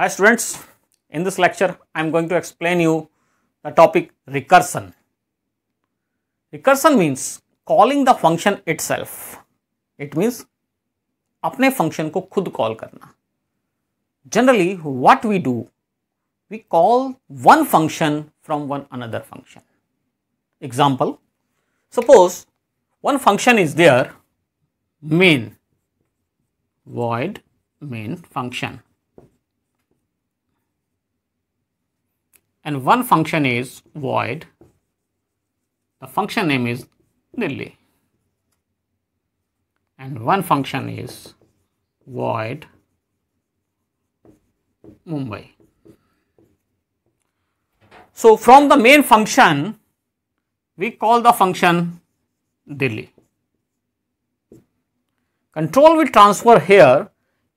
Hi students, in this lecture I am going to explain you the topic recursion. Recursion means calling the function itself. It means अपने function को खुद call करना. Generally what we do, we call one function from one another function. Example, suppose one function is there main void main function and one function is void. The function name is Lily. And one function is void Mumbai. So, from the main function, we call the function Delhi. Control will transfer here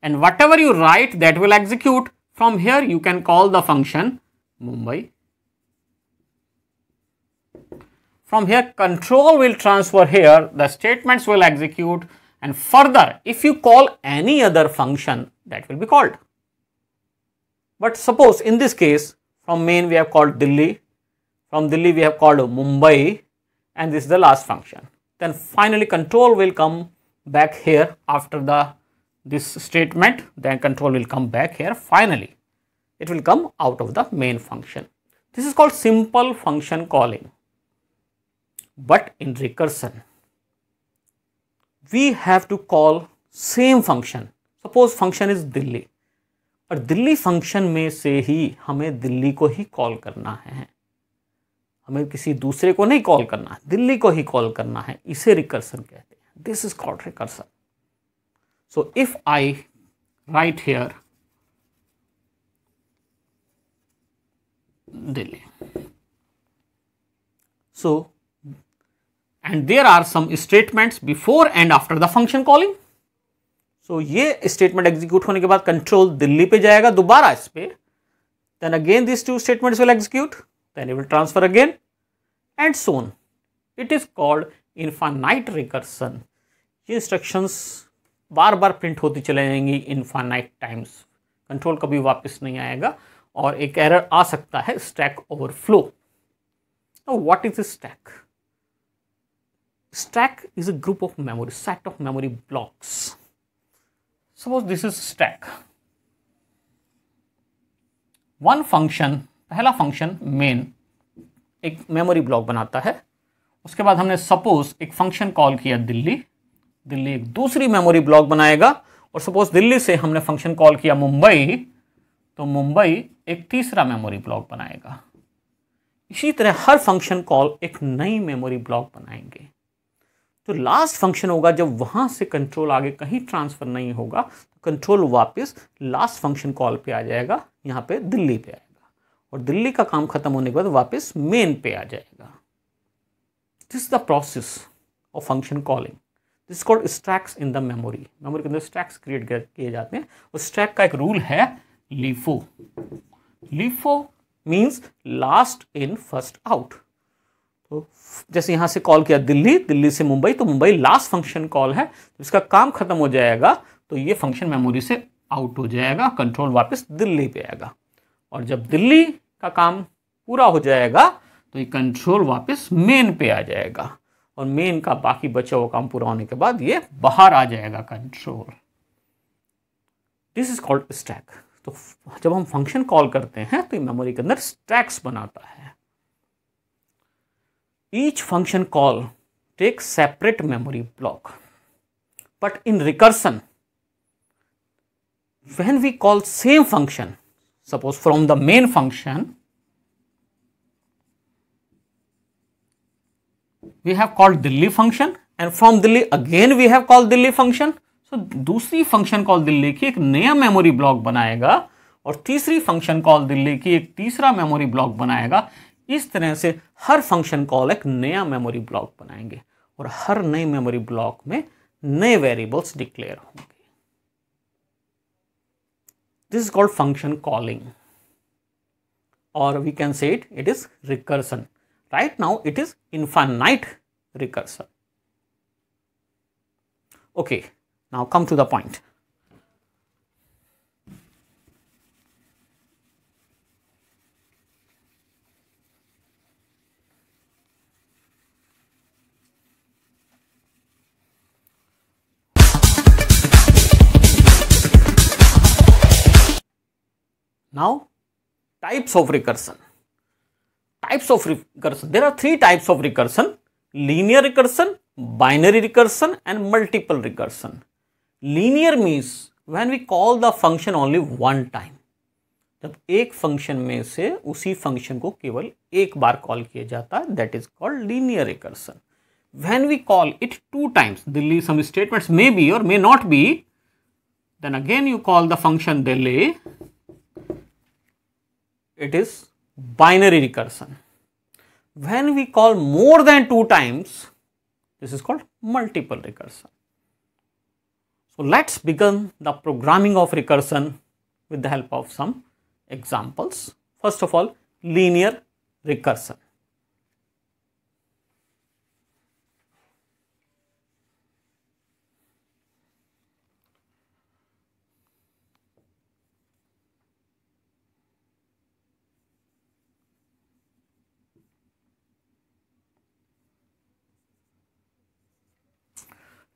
and whatever you write that will execute from here you can call the function Mumbai. From here control will transfer here, the statements will execute and further if you call any other function that will be called. But suppose in this case from main we have called Delhi, from Delhi we have called Mumbai and this is the last function. Then finally control will come back here after the this statement then control will come back here finally it will come out of the main function. This is called simple function calling. But in recursion, we have to call same function. Suppose function is Delhi. और Delhi function में से ही हमें दिल्ली को ही call करना है हमें किसी दूसरे को नहीं कॉल करना है दिल्ली को ही कॉल करना है इसे रिकर्सन कहते हैं this is called recursion so if I write here Delhi. So, and there are some statements before and after the function calling. So, ये statement execute होने के बाद control Delhi पे जाएगा दोबारा इस पे then again these two statements will execute then it will transfer again and so on. It is called infinite recursion. ये instructions बार बार प्रिंट होती चले जाएंगी इनफाइनाइट टाइम्स कंट्रोल कभी वापस नहीं आएगा और एक एरर आ सकता है stack overflow what is stack stack is a group of memory set of memory blocks suppose this is stack one function पहला फंक्शन मेन एक मेमोरी ब्लॉक बनाता है उसके बाद हमने सपोज एक फंक्शन कॉल किया दिल्ली दिल्ली एक दूसरी मेमोरी ब्लॉक बनाएगा और सपोज दिल्ली से हमने फंक्शन कॉल किया मुंबई तो मुंबई एक तीसरा मेमोरी ब्लॉक बनाएगा इसी तरह हर फंक्शन कॉल एक नई मेमोरी ब्लॉक बनाएंगे तो लास्ट फंक्शन होगा जब वहां से कंट्रोल आगे कहीं ट्रांसफ़र नहीं होगा तो कंट्रोल वापस लास्ट फंक्शन कॉल पे आ जाएगा यहाँ पे दिल्ली पे आएगा और दिल्ली का काम ख़त्म होने के बाद वापस मेन पे आ जाएगा this the process of function calling this called stacks in the memory memory के अंदर स्ट्रैक्स क्रिएट किए जाते हैं उस स्ट्रैक का एक रूल है LIFO. LIFO means last in first out तो जैसे यहां से कॉल किया दिल्ली दिल्ली से मुंबई तो मुंबई लास्ट फंक्शन कॉल है तो इसका काम खत्म हो जाएगा तो ये फंक्शन मेमोरी से आउट हो जाएगा कंट्रोल वापस दिल्ली पे आएगा और जब दिल्ली का काम पूरा हो जाएगा तो ये कंट्रोल वापस मेन पे आ जाएगा और मेन का बाकी बचा हुआ काम पूरा होने के बाद ये बाहर आ जाएगा control this is called stack तो जब हम फंक्शन कॉल करते हैं तो मेमोरी के अंदर स्टैक्स बनाता है each function call take separate memory block but in recursion when we call same function suppose from the main function we have called Delhi function and from Delhi again we have called Delhi function तो दूसरी function call Delhi की एक नया memory block बनाएगा और तीसरी function call Delhi की एक तीसरा मेमोरी ब्लॉक बनाएगा इस तरह से हर फंक्शन कॉल एक नया मेमोरी ब्लॉक बनाएंगे और हर नए मेमोरी ब्लॉक में नए वेरिएबल्स डिक्लेयर होंगे this is called function calling और we can say it it is recursion right now it is infinite recursion okay Now come to the point. Now, types of recursion. Types of recursion. There are three types of recursion linear recursion, binary recursion, and multiple recursion. Linear means when we call the function only one time जब एक function में से उसी function को केवल एक बार call किया जाता है that is called linear recursion when we call it two times Delhi some statements may be और may not be then again you call the function Delhi it is binary recursion when we call more than two times this is called multiple recursion So, let us begin the programming of recursion with the help of some examples. First of all, linear recursion.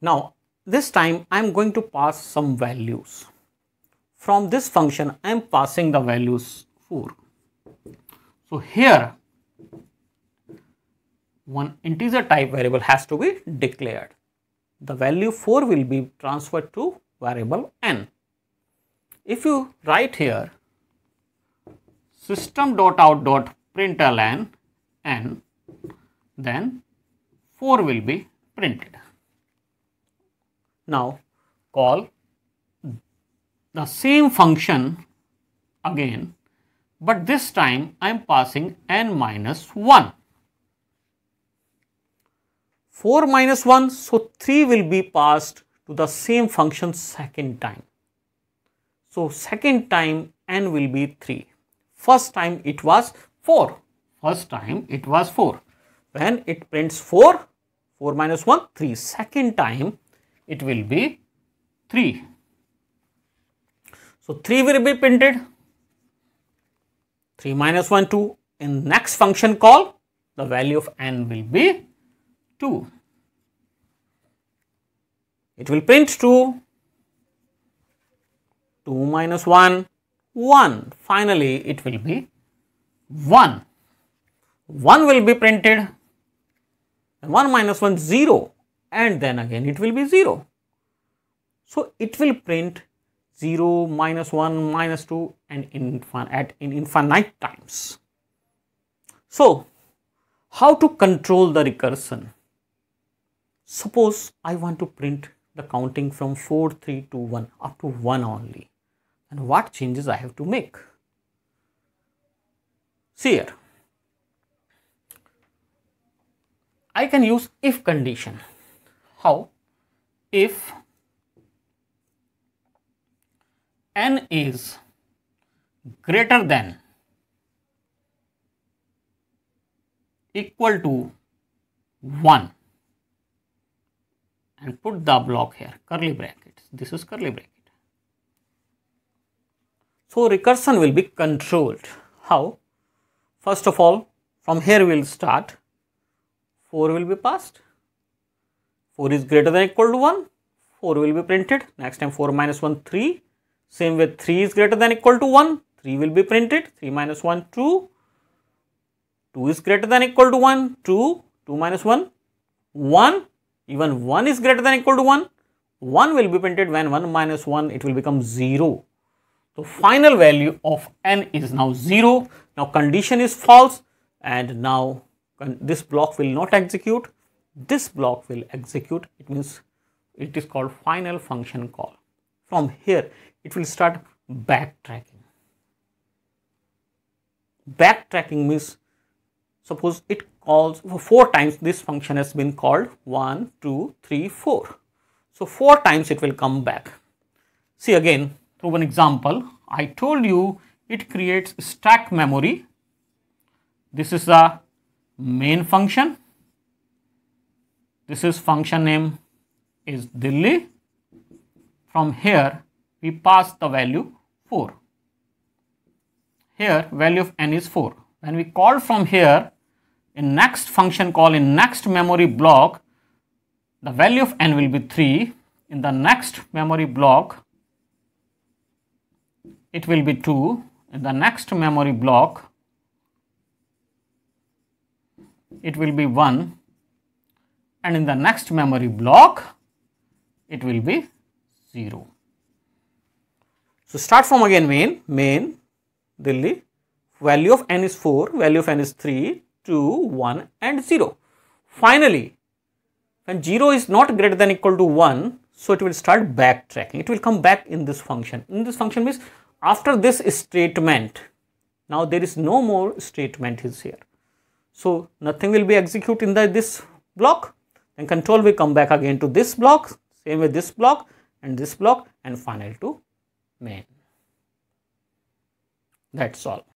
Now, this time I'm going to pass some values. From this function I'm passing the values 4. So here one integer type variable has to be declared. The value 4 will be transferred to variable n. If you write here system.out.println n then 4 will be printed. Now call the same function again but this time I am passing n minus 1. 4 minus 1 so 3 will be passed to the same function second time. So second time n will be 3. First time it was 4. First time it was 4. When it prints 4, 4 minus 1, 3. Second time it will be 3. So 3 will be printed, 3 minus 1, 2. In next function call, the value of n will be 2. It will print 2, 2 minus 1, 1. Finally, it will be 1. 1 will be printed and 1 minus 1, 0 and then again it will be 0. So it will print 0, minus 1, minus 2 and infin at in infinite times. So how to control the recursion? Suppose I want to print the counting from 4, 3 to 1 up to 1 only and what changes I have to make. See here. I can use if condition how? If n is greater than equal to 1 and put the block here curly brackets this is curly bracket so recursion will be controlled how first of all from here we'll start 4 will be passed 4 is greater than equal to 1, 4 will be printed. Next time 4 minus 1, 3. Same way 3 is greater than equal to 1, 3 will be printed. 3 minus 1, 2. 2 is greater than equal to 1, 2. 2 minus 1, 1. Even 1 is greater than equal to 1. 1 will be printed when 1 minus 1, it will become 0. So, final value of n is now 0. Now, condition is false and now this block will not execute this block will execute it means it is called final function call from here it will start backtracking backtracking means suppose it calls four times this function has been called one two three four so four times it will come back see again through an example i told you it creates stack memory this is the main function this is function name is Delhi. From here, we pass the value 4. Here, value of n is 4. When we call from here, in next function call, in next memory block, the value of n will be 3. In the next memory block, it will be 2. In the next memory block, it will be 1 and in the next memory block it will be 0. So start from again main, main Delhi value of n is 4, value of n is 3, 2, 1 and 0. Finally, when 0 is not greater than equal to 1, so it will start backtracking. It will come back in this function. In this function means after this statement, now there is no more statement is here. So nothing will be executed in the, this block. Then control we come back again to this block, same with this block and this block and final to main. That's all.